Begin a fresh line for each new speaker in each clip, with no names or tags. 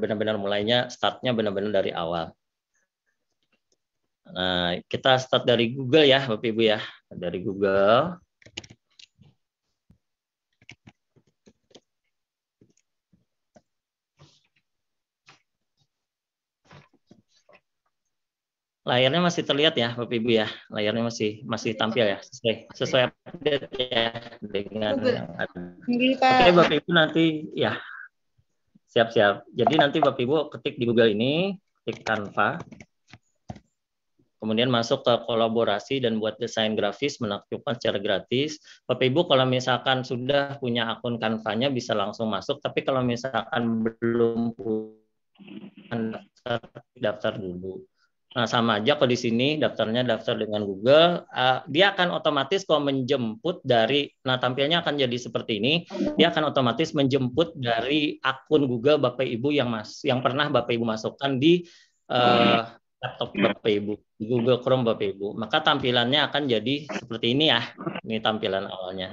benar-benar mulainya startnya benar-benar dari awal. Nah, kita start dari Google ya, Bapak Ibu ya, dari Google. Layarnya masih terlihat ya, Bapak Ibu ya. Layarnya masih masih tampil ya, sesuai sesuai update ya dengan yang ada. Oke, Bapak Ibu nanti ya Siap-siap. Jadi nanti Bapak Ibu ketik di Google ini, ketik Canva. Kemudian masuk ke kolaborasi dan buat desain grafis menakjubkan secara gratis. Bapak Ibu kalau misalkan sudah punya akun Canva-nya bisa langsung masuk, tapi kalau misalkan belum punya daftar, daftar dulu. Nah, sama aja kalau di sini daftarnya daftar dengan Google, uh, dia akan otomatis kalau menjemput dari, nah tampilannya akan jadi seperti ini, dia akan otomatis menjemput dari akun Google Bapak Ibu yang mas, yang pernah Bapak Ibu masukkan di uh, laptop Bapak Ibu, Google Chrome Bapak Ibu. Maka tampilannya akan jadi seperti ini ya, ini tampilan awalnya.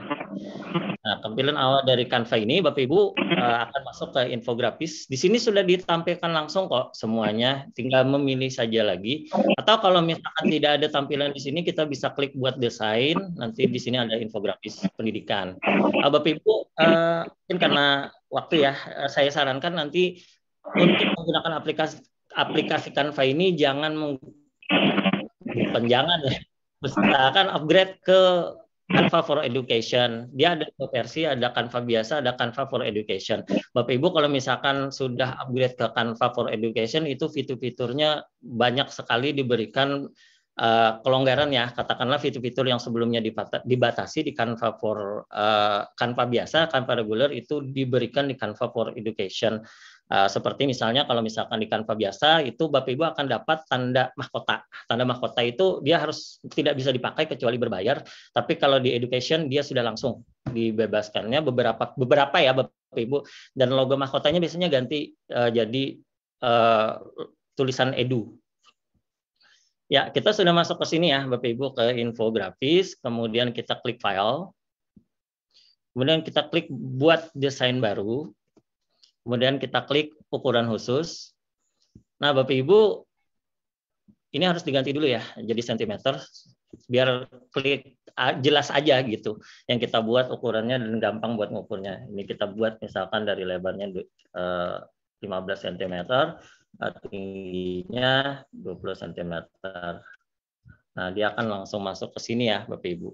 Nah, tampilan awal dari Canva ini Bapak Ibu eh, akan masuk ke infografis. Di sini sudah ditampilkan langsung kok semuanya, tinggal memilih saja lagi. Atau kalau misalkan tidak ada tampilan di sini kita bisa klik buat desain, nanti di sini ada infografis pendidikan. Uh, Bapak Ibu uh, mungkin karena waktu ya, eh, saya sarankan nanti untuk menggunakan aplikasi aplikasi Canva ini jangan penjangan ya. Usahakan upgrade ke Canva for Education. Dia ada dua versi, ada Canva biasa, ada Canva for Education. Bapak Ibu kalau misalkan sudah upgrade ke Canva for Education itu fitur-fiturnya banyak sekali diberikan uh, kelonggaran ya katakanlah fitur-fitur yang sebelumnya dibatasi di Canva for uh, biasa, Canva reguler itu diberikan di Canva for Education. Uh, seperti misalnya kalau misalkan di Canva biasa itu Bapak Ibu akan dapat tanda mahkota. Tanda mahkota itu dia harus tidak bisa dipakai kecuali berbayar, tapi kalau di education dia sudah langsung dibebaskannya beberapa beberapa ya Bapak Ibu dan logo mahkotanya biasanya ganti uh, jadi uh, tulisan edu Ya, kita sudah masuk ke sini ya, Bapak Ibu ke infografis, kemudian kita klik file. Kemudian kita klik buat desain baru. Kemudian kita klik ukuran khusus. Nah, Bapak Ibu ini harus diganti dulu ya, jadi sentimeter biar klik jelas aja gitu. Yang kita buat ukurannya dan gampang buat ngukurnya. Ini kita buat misalkan dari lebarnya 15 cm, eh, tingginya 20 cm. Nah, dia akan langsung masuk ke sini ya, Bapak Ibu.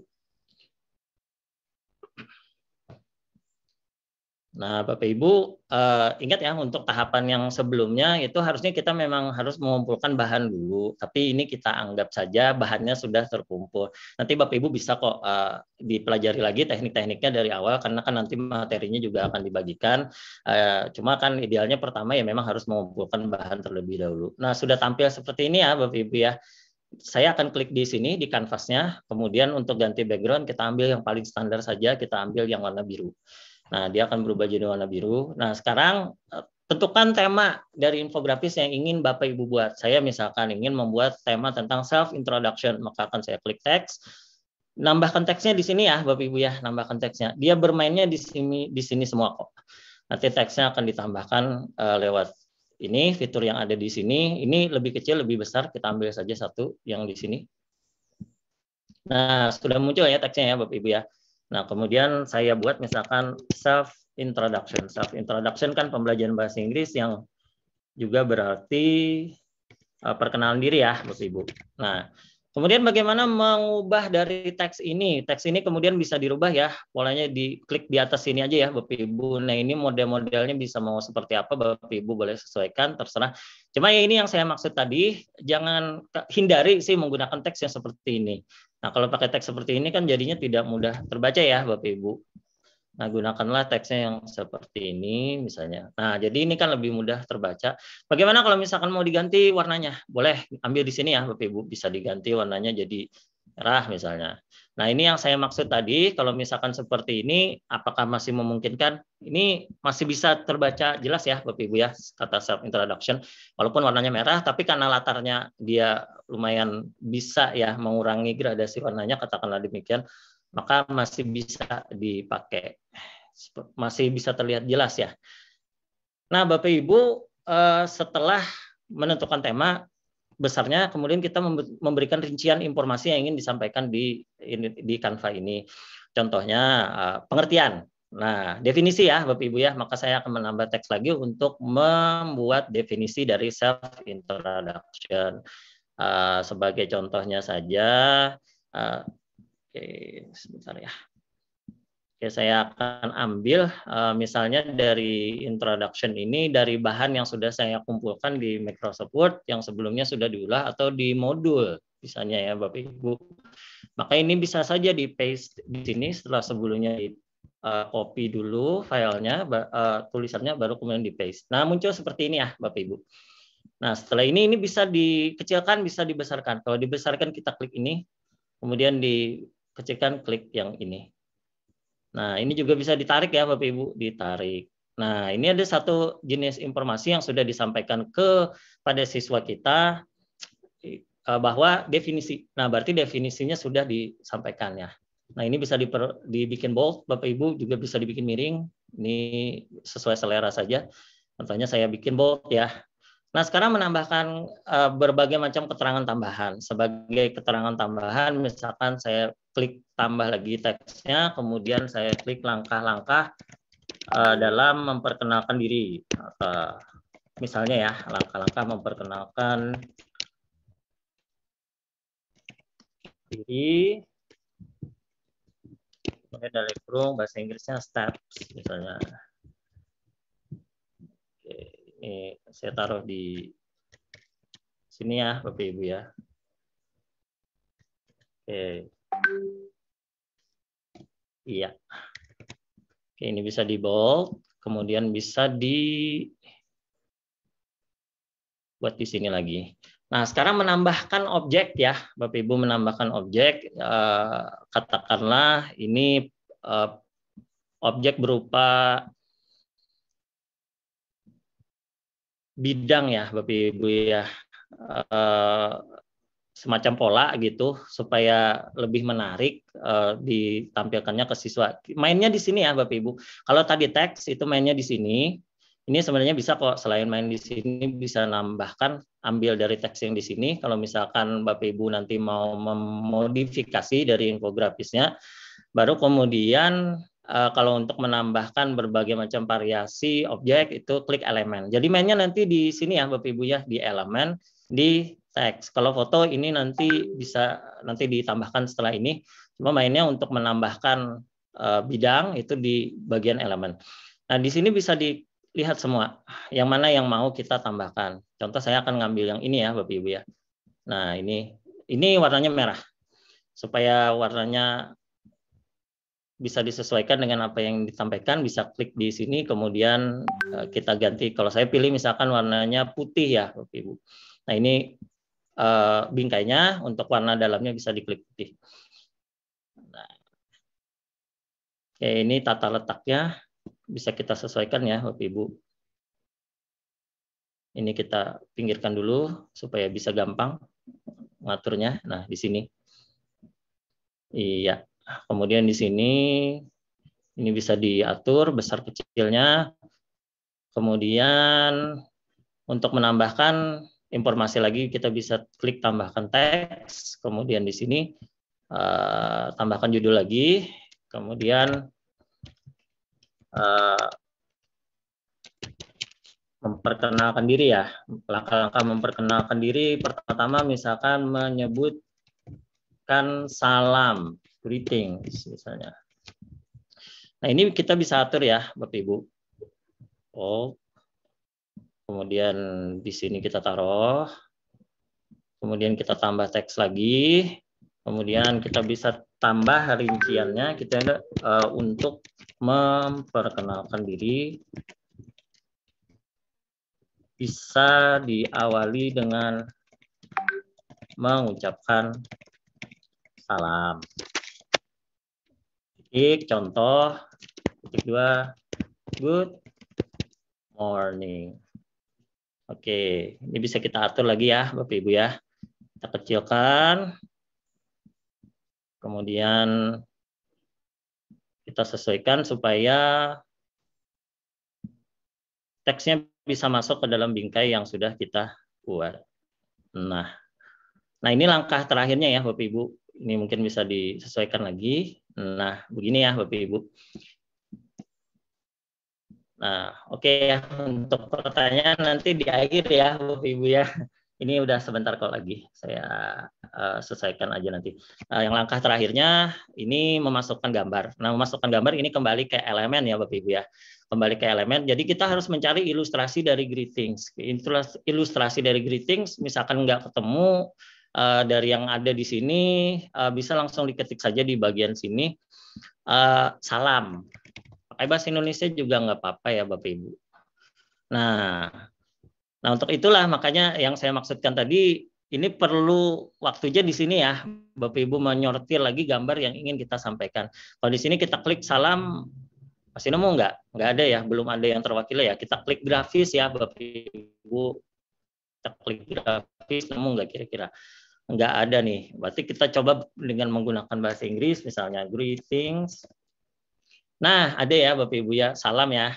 Nah, Bapak Ibu, uh, ingat ya untuk tahapan yang sebelumnya itu harusnya kita memang harus mengumpulkan bahan dulu, tapi ini kita anggap saja bahannya sudah terkumpul. Nanti Bapak Ibu bisa kok uh, dipelajari lagi teknik-tekniknya dari awal karena kan nanti materinya juga akan dibagikan. Uh, cuma kan idealnya pertama ya memang harus mengumpulkan bahan terlebih dahulu. Nah, sudah tampil seperti ini ya Bapak Ibu ya saya akan klik di sini di kanvasnya. Kemudian untuk ganti background kita ambil yang paling standar saja, kita ambil yang warna biru. Nah, dia akan berubah jadi warna biru. Nah, sekarang tentukan eh, tema dari infografis yang ingin Bapak Ibu buat. Saya misalkan ingin membuat tema tentang self introduction, maka akan saya klik teks. Nambahkan teksnya di sini ya, Bapak Ibu ya, nambahkan teksnya. Dia bermainnya di sini di sini semua kok. Nanti teksnya akan ditambahkan uh, lewat ini fitur yang ada di sini. Ini lebih kecil, lebih besar, kita ambil saja satu yang di sini. Nah, sudah muncul ya teksnya ya Bapak Ibu ya. Nah, kemudian saya buat misalkan self introduction. Self introduction kan pembelajaran bahasa Inggris yang juga berarti uh, perkenalan diri ya, Bu Ibu. Nah, kemudian bagaimana mengubah dari teks ini? Teks ini kemudian bisa dirubah ya, polanya di klik di atas sini aja ya, Bapak Ibu. Nah, ini model-modelnya bisa mau seperti apa, Bapak Ibu boleh sesuaikan terserah. Cuma ya ini yang saya maksud tadi, jangan hindari sih menggunakan teks yang seperti ini. Nah, kalau pakai teks seperti ini kan jadinya tidak mudah terbaca ya, Bapak Ibu. Nah, gunakanlah teksnya yang seperti ini misalnya. Nah, jadi ini kan lebih mudah terbaca. Bagaimana kalau misalkan mau diganti warnanya? Boleh ambil di sini ya, Bapak Ibu, bisa diganti warnanya jadi merah misalnya. Nah, ini yang saya maksud tadi kalau misalkan seperti ini apakah masih memungkinkan? Ini masih bisa terbaca jelas ya Bapak Ibu ya kata self introduction walaupun warnanya merah tapi karena latarnya dia lumayan bisa ya mengurangi gradasi warnanya katakanlah demikian maka masih bisa dipakai. Masih bisa terlihat jelas ya. Nah, Bapak Ibu eh, setelah menentukan tema besarnya kemudian kita memberikan rincian informasi yang ingin disampaikan di di kanva ini. Contohnya eh, pengertian. Nah, definisi ya Bapak Ibu ya, maka saya akan menambah teks lagi untuk membuat definisi dari self introduction. Eh, sebagai contohnya saja uh, oke sebentar ya ya saya akan ambil uh, misalnya dari introduction ini dari bahan yang sudah saya kumpulkan di Microsoft Word yang sebelumnya sudah diulah atau di modul misalnya ya Bapak Ibu. Maka ini bisa saja di paste di sini setelah sebelumnya di uh, copy dulu filenya uh, tulisannya baru kemudian di paste. Nah, muncul seperti ini ya Bapak Ibu. Nah, setelah ini ini bisa dikecilkan, bisa dibesarkan. Kalau dibesarkan kita klik ini, kemudian dikecilkan klik yang ini. Nah, ini juga bisa ditarik ya Bapak Ibu, ditarik. Nah, ini ada satu jenis informasi yang sudah disampaikan ke pada siswa kita eh, bahwa definisi. Nah, berarti definisinya sudah disampaikan ya. Nah, ini bisa diper, dibikin bold, Bapak Ibu juga bisa dibikin miring. Ini sesuai selera saja. Contohnya saya bikin bold ya. Nah, sekarang menambahkan uh, berbagai macam keterangan tambahan. Sebagai keterangan tambahan, misalkan saya klik tambah lagi teksnya, kemudian saya klik langkah-langkah uh, dalam memperkenalkan diri. Uh, misalnya ya, langkah-langkah memperkenalkan diri. Kemudian dari kurung bahasa Inggrisnya steps misalnya ini eh, saya taruh di sini ya Bapak Ibu ya. Oke. Iya. Oke, ini bisa di bold, kemudian bisa di buat di sini lagi. Nah, sekarang menambahkan objek ya, Bapak Ibu menambahkan objek eh, katakanlah ini eh, objek berupa bidang ya Bapak Ibu ya uh, semacam pola gitu supaya lebih menarik uh, ditampilkannya ke siswa. Mainnya di sini ya Bapak Ibu. Kalau tadi teks itu mainnya di sini. Ini sebenarnya bisa kok selain main di sini bisa nambahkan ambil dari teks yang di sini. Kalau misalkan Bapak Ibu nanti mau memodifikasi dari infografisnya, baru kemudian uh, kalau untuk menambahkan berbagai macam variasi objek itu klik elemen. Jadi mainnya nanti di sini ya Bapak Ibu ya di elemen di teks. Kalau foto ini nanti bisa nanti ditambahkan setelah ini. Cuma mainnya untuk menambahkan uh, bidang itu di bagian elemen. Nah, di sini bisa dilihat semua yang mana yang mau kita tambahkan. Contoh saya akan ngambil yang ini ya Bapak Ibu ya. Nah, ini ini warnanya merah. Supaya warnanya bisa disesuaikan dengan apa yang disampaikan bisa klik di sini kemudian eh, kita ganti kalau saya pilih misalkan warnanya putih ya Bapak Ibu nah ini eh, bingkainya untuk warna dalamnya bisa diklik putih nah. oke ini tata letaknya bisa kita sesuaikan ya Bapak Ibu ini kita pinggirkan dulu supaya bisa gampang ngaturnya nah di sini iya Kemudian di sini ini bisa diatur besar kecilnya. Kemudian untuk menambahkan informasi lagi kita bisa klik tambahkan teks, kemudian di sini uh, tambahkan judul lagi, kemudian uh, memperkenalkan diri ya. Langkah-langkah memperkenalkan diri pertama misalkan menyebutkan salam greetings misalnya. Nah ini kita bisa atur ya Bapak Ibu. Oh, kemudian di sini kita taruh, kemudian kita tambah teks lagi, kemudian kita bisa tambah rinciannya kita uh, untuk memperkenalkan diri bisa diawali dengan mengucapkan salam titik contoh titik dua good morning Oke, ini bisa kita atur lagi ya, Bapak Ibu ya. Kita kecilkan. Kemudian kita sesuaikan supaya teksnya bisa masuk ke dalam bingkai yang sudah kita buat. Nah, nah ini langkah terakhirnya ya Bapak Ibu. Ini mungkin bisa disesuaikan lagi. Nah, begini ya Bapak Ibu. Nah, oke okay, ya untuk pertanyaan nanti di akhir ya Bapak Ibu ya. Ini udah sebentar kok lagi saya uh, selesaikan aja nanti. Uh, yang langkah terakhirnya ini memasukkan gambar. Nah, memasukkan gambar ini kembali ke elemen ya Bapak Ibu ya. Kembali ke elemen. Jadi kita harus mencari ilustrasi dari greetings. Ilustrasi dari greetings misalkan nggak ketemu uh, dari yang ada di sini uh, bisa langsung diketik saja di bagian sini uh, salam. Pakai bahasa Indonesia juga nggak apa-apa ya Bapak Ibu. Nah, nah untuk itulah makanya yang saya maksudkan tadi ini perlu waktunya di sini ya Bapak Ibu menyortir lagi gambar yang ingin kita sampaikan. Kalau di sini kita klik salam masih nemu nggak? Nggak ada ya, belum ada yang terwakili ya. Kita klik grafis ya Bapak Ibu. Kita klik grafis nemu nggak kira-kira? nggak ada nih. Berarti kita coba dengan menggunakan bahasa Inggris, misalnya greetings. Nah, ada ya Bapak Ibu ya, salam ya.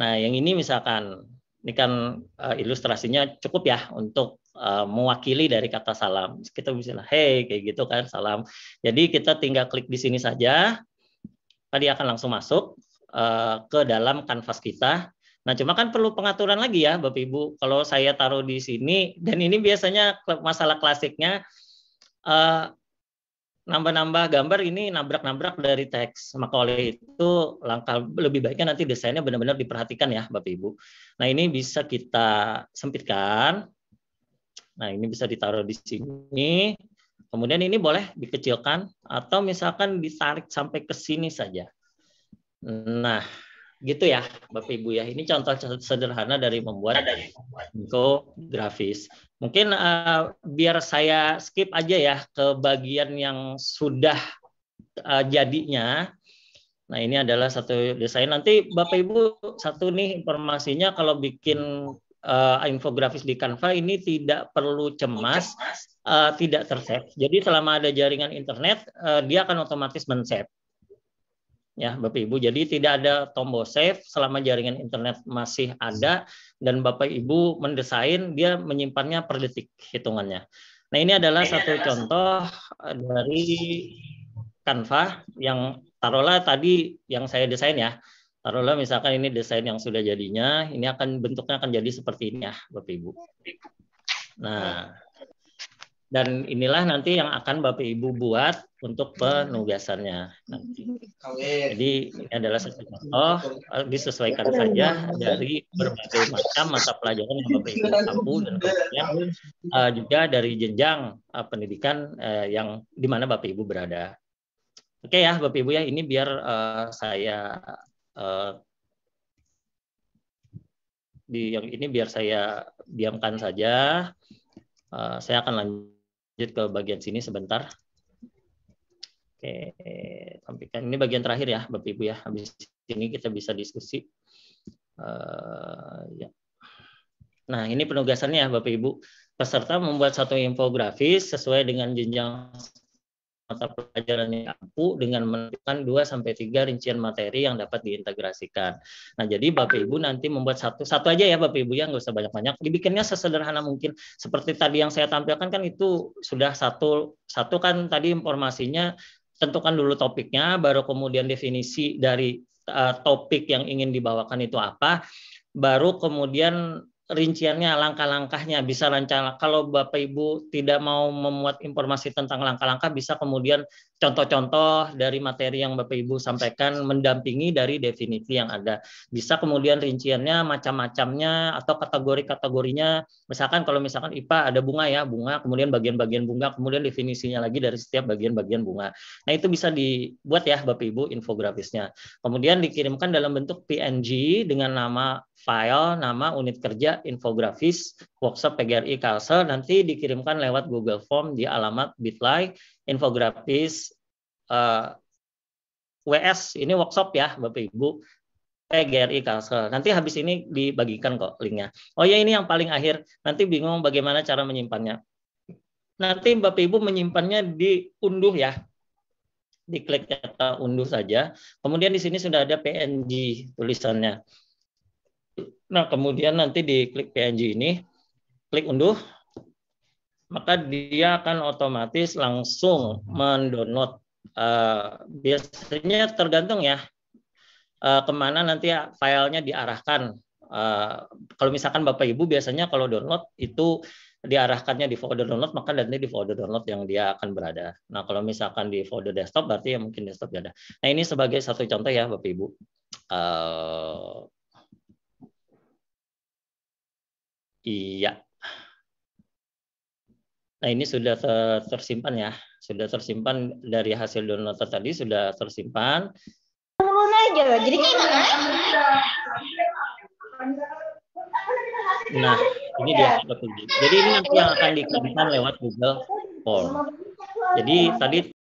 Nah, yang ini misalkan, ini kan uh, ilustrasinya cukup ya untuk uh, mewakili dari kata salam. Kita bisa, hey, kayak gitu kan, salam. Jadi kita tinggal klik di sini saja, tadi akan langsung masuk uh, ke dalam kanvas kita. Nah, cuma kan perlu pengaturan lagi ya, Bapak Ibu. Kalau saya taruh di sini, dan ini biasanya masalah klasiknya eh, nambah-nambah gambar ini nabrak-nabrak dari teks. Maka oleh itu langkah lebih baiknya nanti desainnya benar-benar diperhatikan ya Bapak Ibu. Nah ini bisa kita sempitkan. Nah ini bisa ditaruh di sini. Kemudian ini boleh dikecilkan atau misalkan ditarik sampai ke sini saja. Nah gitu ya Bapak Ibu ya. Ini contoh sederhana dari membuat info grafis. Mungkin uh, biar saya skip aja ya ke bagian yang sudah uh, jadinya. Nah, ini adalah satu desain. Nanti Bapak Ibu satu nih informasinya kalau bikin uh, infografis di Canva ini tidak perlu cemas, uh, tidak terset. Jadi selama ada jaringan internet, uh, dia akan otomatis men-set ya Bapak Ibu. Jadi tidak ada tombol save selama jaringan internet masih ada dan Bapak Ibu mendesain dia menyimpannya per detik hitungannya. Nah, ini adalah ini satu adalah contoh eh, dari Canva yang taruhlah tadi yang saya desain ya. Taruhlah misalkan ini desain yang sudah jadinya, ini akan bentuknya akan jadi seperti ini ya, Bapak Ibu. Nah, dan inilah nanti yang akan Bapak Ibu buat untuk penugasannya Jadi ini adalah satu contoh disesuaikan saja dari berbagai macam mata pelajaran yang Bapak Ibu mampu dan kemudian eh, juga dari jenjang eh, pendidikan eh, yang di mana Bapak Ibu berada. Oke ya Bapak Ibu ya ini biar saya di yang ini biar saya diamkan saja. Uh, saya akan lanjut lanjut ke bagian sini sebentar. Oke, tampilkan. Ini bagian terakhir ya, Bapak Ibu ya. Habis ini kita bisa diskusi. Eh, ya. Nah, ini penugasannya ya, Bapak Ibu. Peserta membuat satu infografis sesuai dengan jenjang mata pelajaran yang ampuh dengan menentukan 2 sampai 3 rincian materi yang dapat diintegrasikan. Nah, jadi Bapak Ibu nanti membuat satu satu aja ya Bapak Ibu ya nggak usah banyak-banyak. Dibikinnya sesederhana mungkin. Seperti tadi yang saya tampilkan kan itu sudah satu satu kan tadi informasinya tentukan dulu topiknya baru kemudian definisi dari uh, topik yang ingin dibawakan itu apa baru kemudian rinciannya langkah-langkahnya bisa rencana kalau Bapak Ibu tidak mau memuat informasi tentang langkah-langkah bisa kemudian contoh-contoh dari materi yang Bapak Ibu sampaikan mendampingi dari definisi yang ada. Bisa kemudian rinciannya macam-macamnya atau kategori-kategorinya. Misalkan kalau misalkan IPA ada bunga ya, bunga, kemudian bagian-bagian bunga, kemudian definisinya lagi dari setiap bagian-bagian bunga. Nah, itu bisa dibuat ya Bapak Ibu infografisnya. Kemudian dikirimkan dalam bentuk PNG dengan nama file, nama unit kerja, infografis, workshop PGRI Kalsel nanti dikirimkan lewat Google Form di alamat bit.ly infografis uh, eh, WS ini workshop ya Bapak Ibu PGRI Kalsel. Nanti habis ini dibagikan kok linknya. Oh ya ini yang paling akhir. Nanti bingung bagaimana cara menyimpannya. Nanti Bapak Ibu menyimpannya di unduh ya. di klik kata unduh saja. Kemudian di sini sudah ada PNG tulisannya. Nah, kemudian nanti di klik PNG ini klik unduh, maka dia akan otomatis langsung mendownload. Uh, biasanya tergantung ya uh, kemana nanti ya filenya diarahkan. Uh, kalau misalkan bapak ibu biasanya kalau download itu diarahkannya di folder download maka nanti di folder download yang dia akan berada. Nah kalau misalkan di folder desktop berarti ya mungkin desktop ada. Nah ini sebagai satu contoh ya bapak ibu. Uh, iya Nah, ini sudah tersimpan ya. Sudah tersimpan dari hasil download tadi sudah tersimpan. Turun aja jadi gimana? Nah, ini dia Jadi ini nanti yang akan dikirimkan lewat Google Form. Jadi tadi